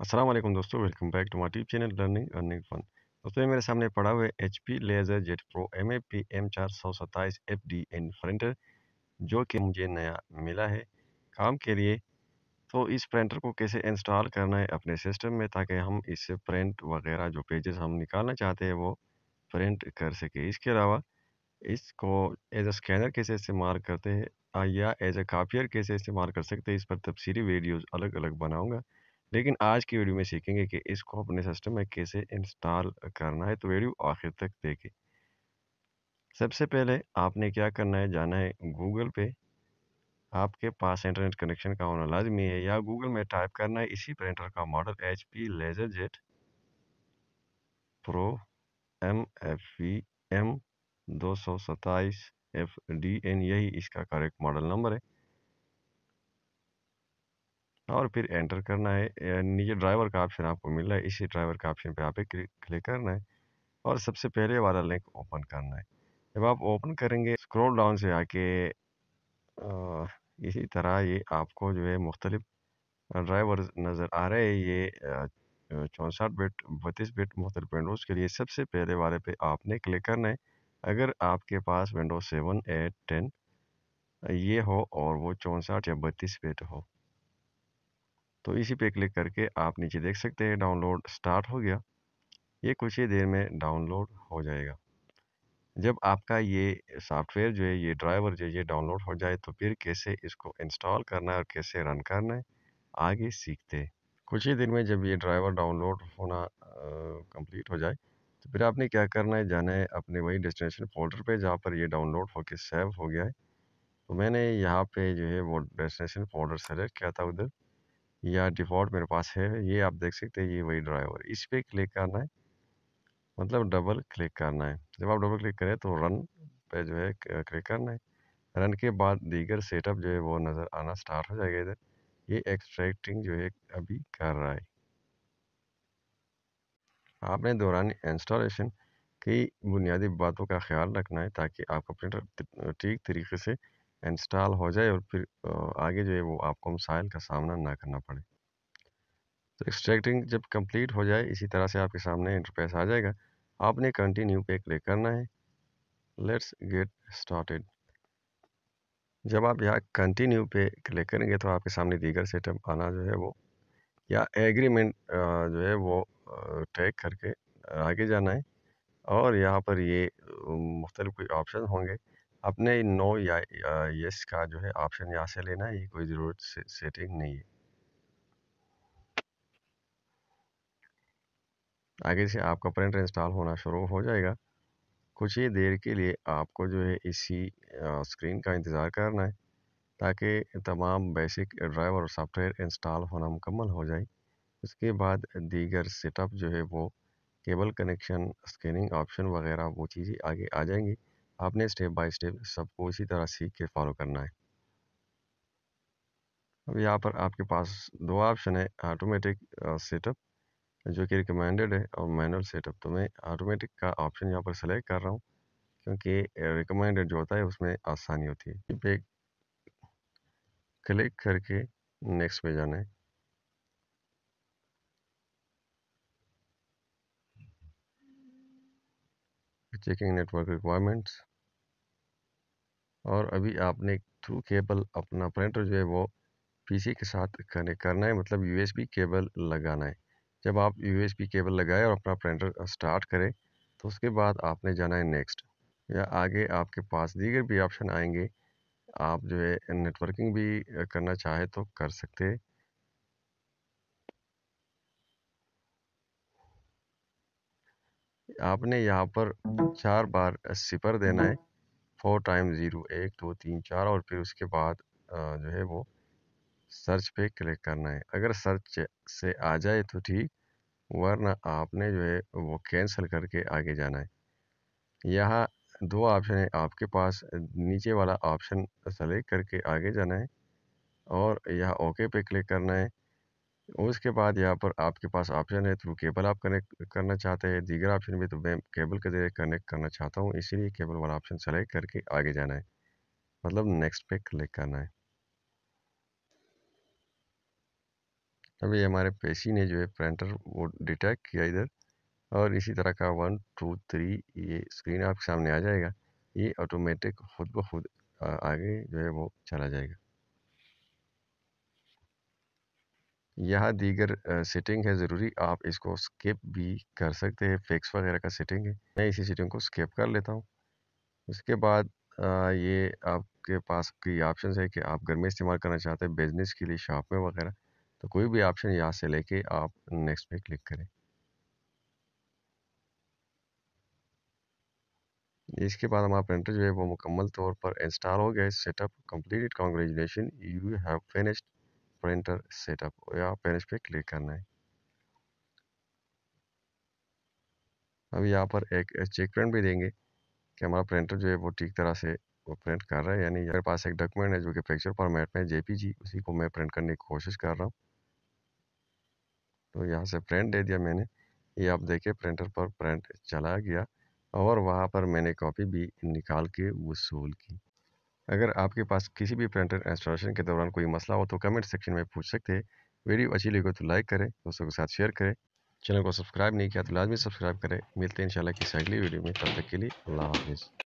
असलम दोस्तों welcome back to my tube channel learning earning fun दोस्तों मेरे सामने पड़ा हुआ है H P laser jet pro M A P M चार सौ सत्ताईस एफ डी एन प्रिंटर जो कि मुझे नया मिला है काम के लिए तो इस प्रिंटर को कैसे इंस्टॉल करना है अपने सिस्टम में ताकि हम इससे प्रिंट वगैरह जो पेजेस हम निकालना चाहते हैं वो प्रिंट कर सके इसके अलावा इसको एज अ स्कैनर कैसे इस्तेमाल करते हैं या एज अ कापियर कैसे इस्तेमाल कर सकते हैं इस पर तफसीली वीडियोज़ अलग अलग बनाऊँगा लेकिन आज की वीडियो में सीखेंगे कि इसको अपने सिस्टम में कैसे इंस्टॉल करना है तो वीडियो आखिर तक देखें सबसे पहले आपने क्या करना है जाना है गूगल पे आपके पास इंटरनेट कनेक्शन का होना लाजमी है या गूगल में टाइप करना है इसी प्रिंटर का model H P laser jet pro M F V M दो सौ सत्ताईस एफ डी एन यही इसका करेक्ट मॉडल नंबर है और फिर एंटर करना है नीचे ड्राइवर का ऑप्शन आपको मिल रहा है इसी ड्राइवर का ऑप्शन पे आप क्लिक करना है और सबसे पहले वाला लिंक ओपन करना है जब आप ओपन करेंगे स्क्रॉल डाउन से आके इसी तरह ये आपको जो है मुख्तलिफ ड्राइवर नज़र आ रहे हैं ये चौंसठ बिट बत्तीस बिट मुख्तलिफ विंडोज़ के लिए सबसे पहले वाले पे आपने क्लिक करना है अगर आपके पास विंडोज सेवन एट टेन ये हो और वो चौंसठ या बत्तीस बिट हो तो इसी पे क्लिक करके आप नीचे देख सकते हैं डाउनलोड स्टार्ट हो गया ये कुछ ही देर में डाउनलोड हो जाएगा जब आपका ये सॉफ्टवेयर जो है ये ड्राइवर जो है ये डाउनलोड हो जाए तो फिर कैसे इसको इंस्टॉल करना है और कैसे रन करना है आगे सीखते कुछ ही दिन में जब ये ड्राइवर डाउनलोड होना कंप्लीट हो जाए तो फिर आपने क्या करना है जाना है अपने वही डेस्टिनेशन फोल्डर पे जहाँ पर ये डाउनलोड होकर सेव हो गया है तो मैंने यहाँ पे जो है वो डेस्टिनेशन फोल्डर सेलेक्ट किया था उधर या डिफ़ॉल्ट मेरे पास है ये आप देख सकते हैं ये वही ड्राइवर इस पर क्लिक करना है मतलब डबल क्लिक करना है जब आप डबल क्लिक करें तो रन पे जो है क्लिक करना है रन के बाद दीगर सेटअप जो है वो नज़र आना स्टार्ट हो जाएगा इधर ये एक्सट्रैक्टिंग जो है अभी कर रहा है आपने दौरान इंस्टॉलेशन की बुनियादी बातों का ख्याल रखना है ताकि आपका प्रिंटर ठीक तरीके से इंस्टॉल हो जाए और फिर आगे जो है वो आपको मसाइल का सामना ना करना पड़े तो एक्सट्रैक्टिंग जब कंप्लीट हो जाए इसी तरह से आपके सामने इंटरफेस आ जाएगा आपने कंटिन्यू पे क्लिक करना है लेट्स गेट स्टार्टेड जब आप यहाँ कंटिन्यू पे क्लिक करेंगे तो आपके सामने दीगर सेटअप आना जो है वो या एग्रीमेंट जो है वो टैग करके आगे जाना है और यहाँ पर ये मुख्तलिफ कोई ऑप्शन होंगे आपने नो या यस का जो है ऑप्शन यहाँ से लेना है ये कोई ज़रूरत से, सेटिंग नहीं है आगे से आपका प्रिंट इंस्टॉल होना शुरू हो जाएगा कुछ ही देर के लिए आपको जो है इसी स्क्रीन का इंतज़ार करना है ताकि तमाम बेसिक ड्राइवर और सॉफ्टवेयर इंस्टॉल होना मुकम्मल हो जाए उसके बाद दीगर सेटअप जो है वो केबल कनेक्शन स्कैनिंग ऑप्शन वगैरह वो चीज़ें आगे आ जाएंगी आपने स्टेप बाय स्टेप सबको इसी तरह सीख के फॉलो करना है अब यहाँ पर आपके पास दो ऑप्शन है ऑटोमेटिक सेटअप जो कि रिकमेंडेड है और मैनुअल सेटअप तो मैं ऑटोमेटिक का ऑप्शन यहाँ पर सेलेक्ट कर रहा हूँ क्योंकि रिकमेंडेड जो होता है उसमें आसानी होती है क्लिक करके नेक्स्ट पे जाना है चेकिंग नेटवर्क रिक्वायरमेंट्स और अभी आपने थ्रू केबल अपना प्रिंटर जो है वो पीसी के साथ कनेक्ट करना है मतलब यूएसबी केबल लगाना है जब आप यूएसबी केबल लगाए और अपना प्रिंटर स्टार्ट करें तो उसके बाद आपने जाना है नेक्स्ट या आगे आपके पास दीगर भी ऑप्शन आएंगे आप जो है नेटवर्किंग भी करना चाहे तो कर सकते आपने यहाँ पर चार बार सिपर देना है फोर टाइम ज़ीरो एक दो तीन चार और फिर उसके बाद जो है वो सर्च पे क्लिक करना है अगर सर्च से आ जाए तो ठीक वरना आपने जो है वो कैंसिल करके आगे जाना है यहाँ दो ऑप्शन है आपके पास नीचे वाला ऑप्शन सेलेक्ट करके आगे जाना है और यहाँ ओके पे क्लिक करना है और उसके बाद यहाँ पर आपके पास ऑप्शन है थ्रू तो केबल आप कनेक्ट करना चाहते हैं दीगर ऑप्शन भी तो मैं केबल के जरिए कनेक्ट करना चाहता हूँ इसीलिए केबल वाला ऑप्शन सेलेक्ट करके आगे जाना है मतलब नेक्स्ट पे क्लिक करना है अभी हमारे पेशी ने जो है प्रिंटर वो डिटेक्ट किया इधर और इसी तरह का वन टू थ्री ये स्क्रीन आपके सामने आ जाएगा ये ऑटोमेटिक खुद ब खुद आगे जो है वो चला जाएगा यहाँ दीगर सेटिंग है ज़रूरी आप इसको स्किप भी कर सकते हैं फिक्स वगैरह का सेटिंग है मैं इसी सेटिंग को स्किप कर लेता हूँ उसके बाद आ, ये आपके पास कई ऑप्शन है कि आप घर में इस्तेमाल करना चाहते हैं बिज़नेस के लिए शॉप में वगैरह तो कोई भी ऑप्शन यहाँ से लेके आप नेक्स्ट पे क्लिक करें इसके बाद हमारा प्रिंटर जो है वो मुकम्मल तौर पर इंस्टॉल हो गया setup complete congratulation you have finished printer setup यहाँ पेन इस पर क्लिक करना है अब यहाँ पर एक चेक प्रिंट भी देंगे कि हमारा प्रिंटर जो है वो ठीक तरह से वो प्रिंट कर रहा है यानी मेरे पास एक डॉक्यूमेंट है जो कि पिक्चर फॉर्मेट में जेपीजी उसी को मैं प्रिंट करने की कोशिश कर रहा हूँ तो यहाँ से प्रिंट दे दिया मैंने ये आप देखे प्रिंटर पर प्रिंट चला गया और वहाँ पर मैंने कॉपी भी निकाल के वसूल की अगर आपके पास किसी भी प्रिंटर इंस्टॉलेशन के दौरान कोई मसला हो तो कमेंट सेक्शन में पूछ सकते हैं वीडियो अच्छी लगी हो तो लाइक करें दोस्तों के साथ शेयर करें चैनल को सब्सक्राइब नहीं किया तो लाजमी सब्सक्राइब करें मिलते हैं इंशाल्लाह किसी अगली वीडियो में तब तक के लिए अल्लाह हाफिज़